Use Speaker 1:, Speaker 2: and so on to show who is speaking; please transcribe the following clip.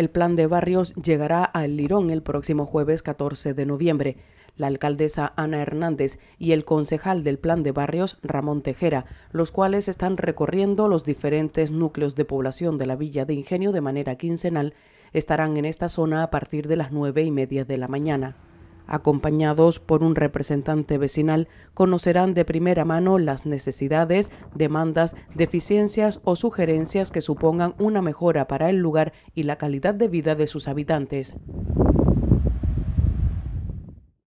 Speaker 1: el plan de barrios llegará al Lirón el próximo jueves 14 de noviembre. La alcaldesa Ana Hernández y el concejal del plan de barrios Ramón Tejera, los cuales están recorriendo los diferentes núcleos de población de la Villa de Ingenio de manera quincenal, estarán en esta zona a partir de las nueve y media de la mañana acompañados por un representante vecinal, conocerán de primera mano las necesidades, demandas, deficiencias o sugerencias que supongan una mejora para el lugar y la calidad de vida de sus habitantes.